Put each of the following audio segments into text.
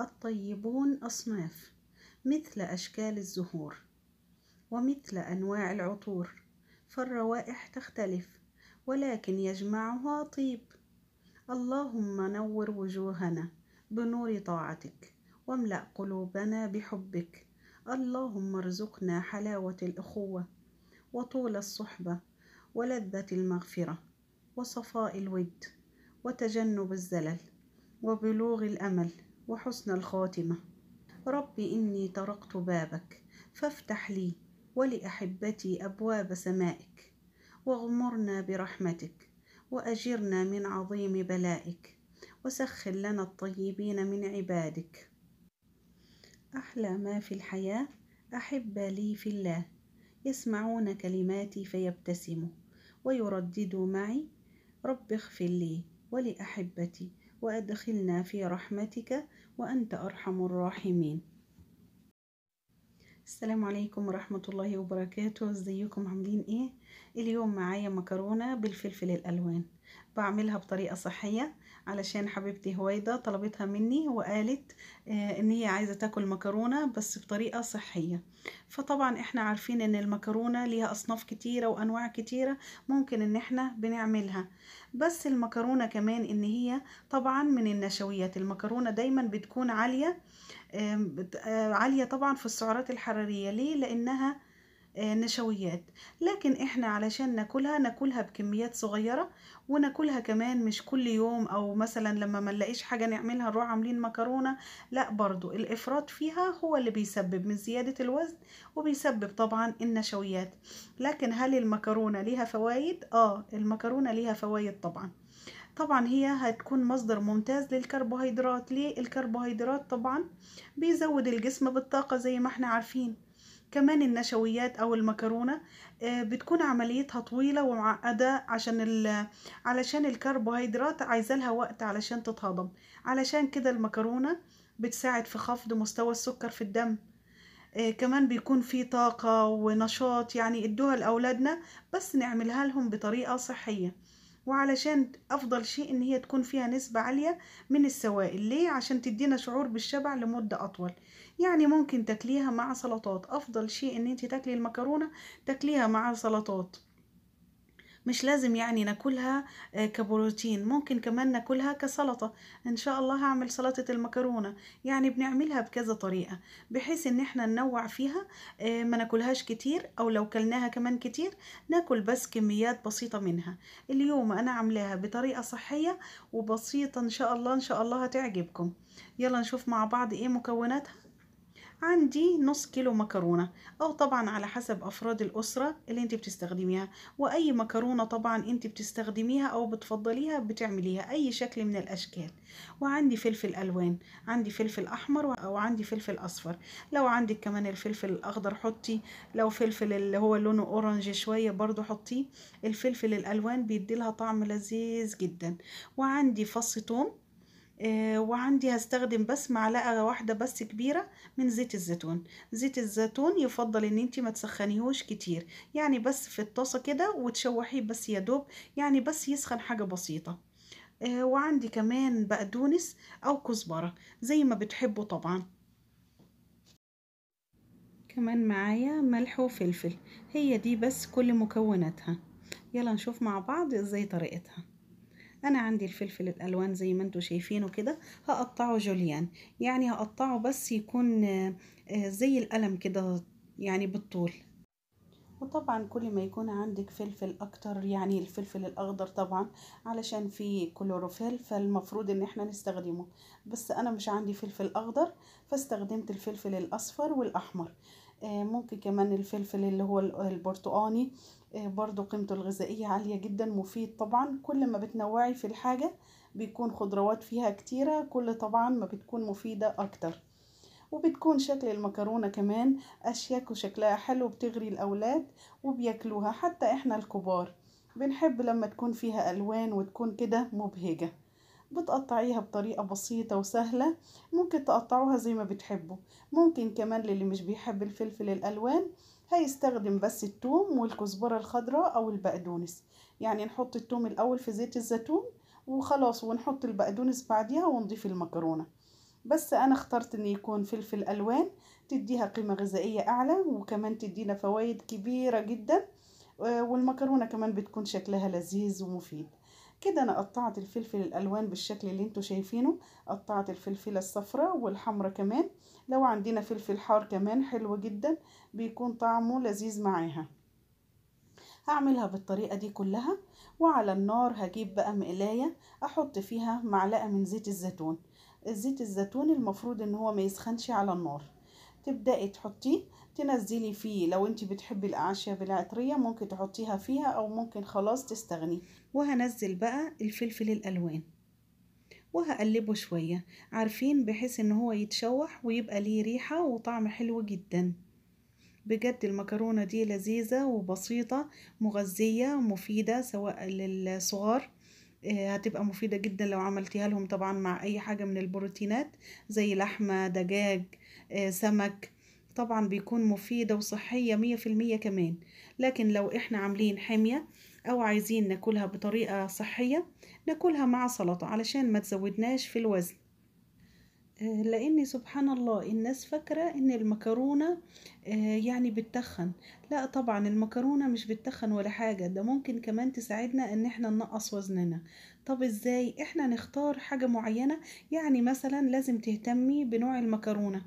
الطيبون أصناف مثل أشكال الزهور ومثل أنواع العطور فالروائح تختلف ولكن يجمعها طيب اللهم نور وجوهنا بنور طاعتك واملأ قلوبنا بحبك اللهم ارزقنا حلاوة الأخوة وطول الصحبة ولذة المغفرة وصفاء الود وتجنب الزلل وبلوغ الأمل وحسن الخاتمة رب إني طرقت بابك فافتح لي ولأحبتي أبواب سمائك واغمرنا برحمتك وأجرنا من عظيم بلائك وسخر لنا الطيبين من عبادك أحلى ما في الحياة أحب لي في الله يسمعون كلماتي فيبتسموا ويرددوا معي رب اغفر لي ولأحبتي وأدخلنا في رحمتك وأنت أرحم الراحمين السلام عليكم ورحمة الله وبركاته ازيكم عاملين ايه اليوم معايا مكرونة بالفلفل الألوان بعملها بطريقة صحية علشان حبيبتي هويدا طلبتها مني وقالت آه، ان هي عايزه تاكل مكرونه بس بطريقه صحيه فطبعا احنا عارفين ان المكرونه ليها اصناف كتيره وانواع كتيره ممكن ان احنا بنعملها بس المكرونه كمان ان هي طبعا من النشويات المكرونه دايما بتكون عاليه آه، عاليه طبعا في السعرات الحراريه ليه لانها آه، نشويات لكن احنا علشان ناكلها ناكلها بكميات صغيرة وناكلها كمان مش كل يوم او مثلا لما ما نلاقيش حاجة نعملها نروح عاملين مكرونة لا برضو الافراط فيها هو اللي بيسبب من زيادة الوزن وبيسبب طبعا النشويات لكن هل المكرونة ليها فوائد؟ اه المكرونة ليها فوائد طبعا طبعا هي هتكون مصدر ممتاز للكربوهيدرات ليه الكربوهيدرات طبعا بيزود الجسم بالطاقة زي ما احنا عارفين كمان النشويات او المكرونه آه، بتكون عمليتها طويله ومعقده عشان ال... علشان الكربوهيدرات عايزالها وقت علشان تتهضم علشان كده المكرونه بتساعد في خفض مستوى السكر في الدم آه، كمان بيكون في طاقة ونشاط يعني ادوها لأولادنا بس نعملها لهم بطريقة صحية وعلشان افضل شيء ان هي تكون فيها نسبة عالية من السوائل ليه عشان تدينا شعور بالشبع لمدة اطول يعني ممكن تاكليها مع سلطات افضل شيء ان انت تاكلي المكرونة تاكليها مع سلطات مش لازم يعني ناكلها آه، كبروتين ممكن كمان ناكلها كسلطة ان شاء الله هعمل سلطة المكرونة يعني بنعملها بكذا طريقة بحيث ان احنا ننوع فيها آه، ما ناكلهاش كتير او لو كلناها كمان كتير ناكل بس كميات بسيطة منها اليوم انا عاملاها بطريقة صحية وبسيطة ان شاء الله ان شاء الله هتعجبكم يلا نشوف مع بعض ايه مكوناتها عندي نص كيلو مكرونة أو طبعا على حسب أفراد الأسرة اللي أنت بتستخدميها وأي مكرونة طبعا أنت بتستخدميها أو بتفضليها بتعمليها أي شكل من الأشكال وعندي فلفل ألوان عندي فلفل أحمر أو عندي فلفل أصفر لو عندك كمان الفلفل الأخضر حطي لو فلفل اللي هو لونه أورنج شوية برضو حطيه الفلفل الألوان بيدي لها طعم لذيذ جدا وعندي فص ثوم آه، وعندي هستخدم بس معلقة واحدة بس كبيرة من زيت الزيتون زيت الزيتون يفضل ان انتي ما تسخنيهوش كتير يعني بس في الطاسة كده وتشوحيه بس يا دوب يعني بس يسخن حاجة بسيطة آه، وعندي كمان بقدونس او كزبرة زي ما بتحبوا طبعا كمان معايا ملح وفلفل هي دي بس كل مكوناتها يلا نشوف مع بعض ازاي طريقتها انا عندي الفلفل الالوان زي ما انتم شايفينه كده هقطعه جوليان يعني هقطعه بس يكون آه، زي القلم كده يعني بالطول وطبعا كل ما يكون عندك فلفل اكتر يعني الفلفل الاخضر طبعا علشان فيه كلوروفيل فالمفروض ان احنا نستخدمه بس انا مش عندي فلفل اخضر فاستخدمت الفلفل الاصفر والاحمر آه، ممكن كمان الفلفل اللي هو البرتقاني آه، برضو قيمته الغذائية عالية جدا مفيد طبعا كل ما بتنوعي في الحاجة بيكون خضروات فيها كتيرة كل طبعا ما بتكون مفيدة أكتر وبتكون شكل المكرونة كمان أشيك وشكلها حلو بتغري الأولاد وبياكلوها حتى إحنا الكبار بنحب لما تكون فيها ألوان وتكون كده مبهجة بتقطعيها بطريقة بسيطة وسهلة ممكن تقطعوها زي ما بتحبوا ممكن كمان للي مش بيحب الفلفل الألوان هيستخدم بس التوم والكزبرة الخضراء أو البقدونس يعني نحط التوم الأول في زيت الزيتون وخلاص ونحط البقدونس بعديها ونضيف المكرونة بس أنا اخترت إن يكون فلفل ألوان تديها قيمة غذائية أعلى وكمان تدينا فوايد كبيرة جدا آه، والمكرونة كمان بتكون شكلها لذيذ ومفيد كده انا قطعت الفلفل الالوان بالشكل اللي انتوا شايفينه قطعت الفلفلة الصفراء والحمرة كمان لو عندنا فلفل حار كمان حلو جدا بيكون طعمه لذيذ معاها هعملها بالطريقة دي كلها وعلى النار هجيب بقى مقلاية احط فيها معلقة من زيت الزيتون الزيت الزيتون المفروض ان هو ما يسخنش على النار تبدأي تحطيه تنزلي فيه لو انت بتحبي الاعشاب العطرية ممكن تحطيها فيها او ممكن خلاص تستغني وهنزل بقى الفلفل الالوان وهقلبه شوية عارفين بحيث ان هو يتشوح ويبقى ليه ريحة وطعم حلو جدا بجد المكرونة دي لذيذة وبسيطة مغذية مفيدة سواء للصغار آه، هتبقى مفيدة جدا لو عملتيها لهم طبعا مع أي حاجة من البروتينات زي لحمة دجاج آه، سمك طبعا بيكون مفيدة وصحية مية في المية كمان لكن لو احنا عاملين حمية او عايزين ناكلها بطريقة صحية ناكلها مع سلطة علشان ما تزودناش في الوزن آه، لان سبحان الله الناس فاكره ان المكرونه آه، يعني بتتخن لا طبعا المكرونه مش بتتخن ولا حاجه ده ممكن كمان تساعدنا ان احنا ننقص وزننا طب ازاي احنا نختار حاجه معينه يعني مثلا لازم تهتمي بنوع المكرونه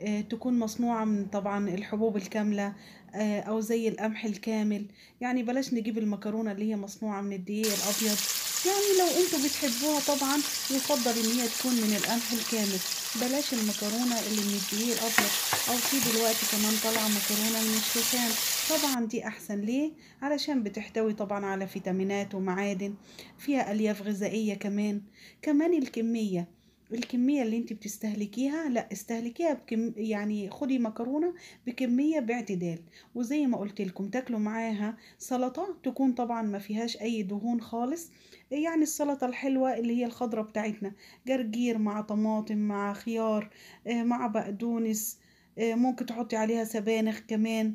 آه، تكون مصنوعة من طبعا الحبوب الكاملة آه، أو زي القمح الكامل يعني بلاش نجيب المكرونة اللي هي مصنوعة من الدقيق الأبيض يعني لو انتوا بتحبوها طبعا يفضل ان هي تكون من القمح الكامل بلاش المكرونة اللي من الدقيق الأبيض أو في دلوقتي كمان طالعة مكرونة من الشوفان طبعا دي أحسن ليه؟ علشان بتحتوي طبعا على فيتامينات ومعادن فيها ألياف غذائية كمان كمان الكمية بالكمية اللي انت بتستهلكيها لا استهلكيها بكم يعني خدي مكرونة بكمية باعتدال وزي ما قلت لكم تاكلوا معاها سلطة تكون طبعا ما فيهاش اي دهون خالص يعني السلطة الحلوة اللي هي الخضرة بتاعتنا جرجير مع طماطم مع خيار آه، مع بقدونس آه، ممكن تحطي عليها سبانخ كمان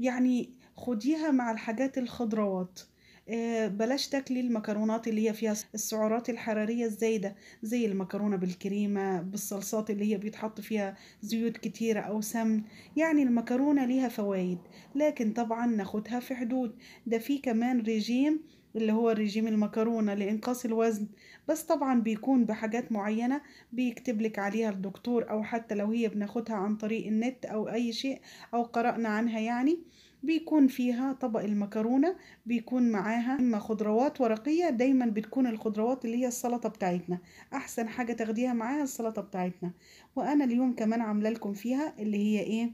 يعني خديها مع الحاجات الخضروات آه، بلاش تاكلي المكرونات اللي هي فيها السعرات الحرارية الزايدة زي المكرونة بالكريمة بالصلصات اللي هي بيتحط فيها زيوت كتيرة أو سمن يعني المكرونة ليها فوائد لكن طبعا ناخدها في حدود ده في كمان ريجيم اللي هو ريجيم المكرونة لإنقاص الوزن بس طبعا بيكون بحاجات معينة بيكتبلك عليها الدكتور أو حتى لو هي بناخدها عن طريق النت أو أي شيء أو قرأنا عنها يعني بيكون فيها طبق المكرونة بيكون معاها إما خضروات ورقية دايما بتكون الخضروات اللي هي السلطة بتاعتنا أحسن حاجة تاخديها معاها السلطة بتاعتنا وأنا اليوم كمان عاملة لكم فيها اللي هي إيه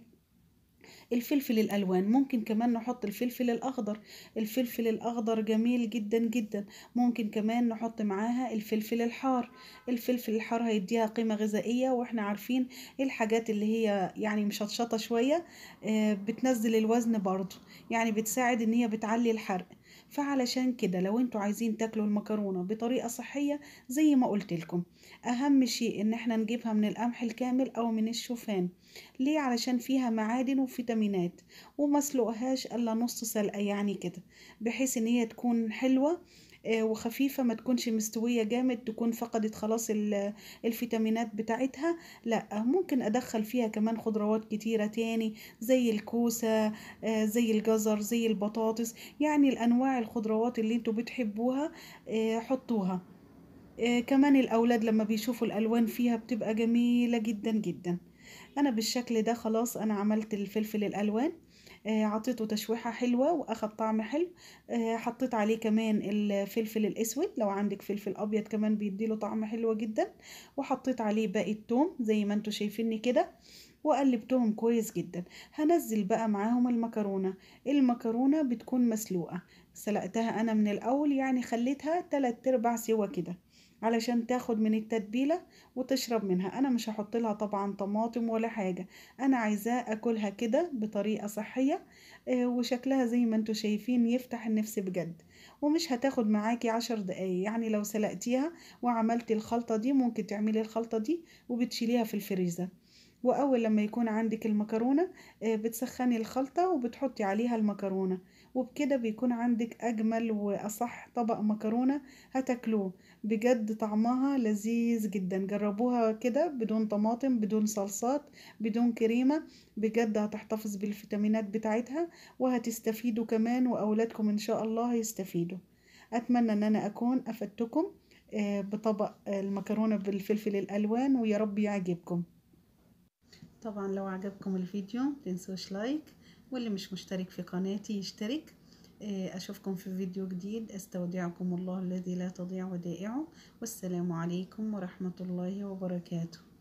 الفلفل الالوان ممكن كمان نحط الفلفل الاخضر الفلفل الاخضر جميل جدا جدا ممكن كمان نحط معاها الفلفل الحار الفلفل الحار هيديها قيمه غذائيه واحنا عارفين الحاجات اللي هي يعني مشطشطه شويه آه، بتنزل الوزن برضو يعني بتساعد ان هي بتعلي الحرق فعلشان كده لو انتوا عايزين تاكلوا المكرونه بطريقه صحيه زي ما قلت لكم اهم شيء ان احنا نجيبها من القمح الكامل او من الشوفان ليه علشان فيها معادن وفيتامينات ومسلقهاش الا نص سلقه يعني كده بحيث ان هي تكون حلوه آه، وخفيفة ما تكونش مستوية جامد تكون فقدت خلاص الفيتامينات بتاعتها لا ممكن ادخل فيها كمان خضروات كتيرة تاني زي الكوسة آه، زي الجزر زي البطاطس يعني الانواع الخضروات اللي انتوا بتحبوها آه، حطوها كمان الاولاد لما بيشوفوا الالوان فيها بتبقى جميلة جدا جدا انا بالشكل ده خلاص انا عملت الفلفل الالوان آه، عطيته تشويحة حلوة وأخد طعم حلو آه، حطيت عليه كمان الفلفل الأسود لو عندك فلفل أبيض كمان بيديله طعم حلو جدا وحطيت عليه باقي التوم زي ما انتوا شايفيني كده وقلبتهم كويس جدا هنزل بقى معاهم المكرونة المكرونة بتكون مسلوقة سلقتها أنا من الأول يعني خليتها تلات أرباع سوا كده علشان تاخد من التتبيلة وتشرب منها انا مش هحط لها طبعا طماطم ولا حاجة انا عايزاه اكلها كده بطريقة صحية آه، وشكلها زي ما انتوا شايفين يفتح النفس بجد ومش هتاخد معاكي عشر دقايق يعني لو سلقتيها وعملتي الخلطة دي ممكن تعملي الخلطة دي وبتشيليها في الفريزر واول لما يكون عندك المكرونه آه، بتسخني الخلطه وبتحطي عليها المكرونه وبكده بيكون عندك اجمل واصح طبق مكرونه هتاكلوه بجد طعمها لذيذ جدا جربوها كده بدون طماطم بدون صلصات بدون كريمه بجد هتحتفظ بالفيتامينات بتاعتها وهتستفيدوا كمان واولادكم ان شاء الله هيستفيدوا اتمنى ان انا اكون افدتكم آه، بطبق المكرونه بالفلفل الالوان ويا رب يعجبكم طبعا لو عجبكم الفيديو متنسوش لايك واللي مش مشترك في قناتي يشترك آه، أشوفكم في فيديو جديد أستودعكم الله الذي لا تضيع ودائعه والسلام عليكم ورحمة الله وبركاته